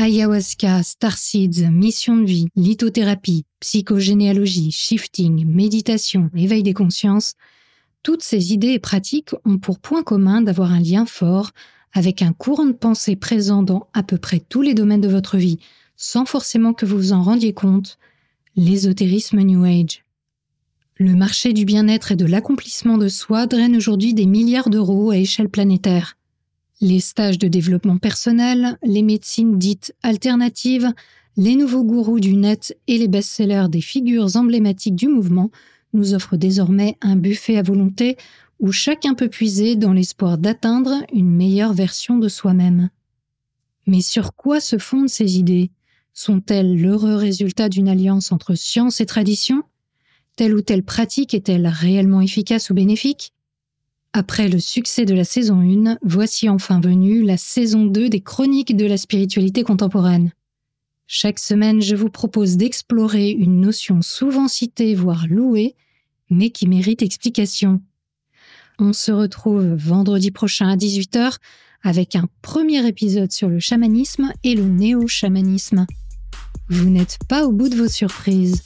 ayahuasca, star mission de vie, lithothérapie, psychogénéalogie, shifting, méditation, éveil des consciences, toutes ces idées et pratiques ont pour point commun d'avoir un lien fort avec un courant de pensée présent dans à peu près tous les domaines de votre vie, sans forcément que vous vous en rendiez compte, l'ésotérisme New Age. Le marché du bien-être et de l'accomplissement de soi draine aujourd'hui des milliards d'euros à échelle planétaire les stages de développement personnel, les médecines dites alternatives, les nouveaux gourous du net et les best-sellers des figures emblématiques du mouvement nous offrent désormais un buffet à volonté où chacun peut puiser dans l'espoir d'atteindre une meilleure version de soi-même. Mais sur quoi se fondent ces idées Sont-elles l'heureux résultat d'une alliance entre science et tradition Telle ou telle pratique est-elle réellement efficace ou bénéfique après le succès de la saison 1, voici enfin venue la saison 2 des chroniques de la spiritualité contemporaine. Chaque semaine, je vous propose d'explorer une notion souvent citée, voire louée, mais qui mérite explication. On se retrouve vendredi prochain à 18h avec un premier épisode sur le chamanisme et le néo-chamanisme. Vous n'êtes pas au bout de vos surprises.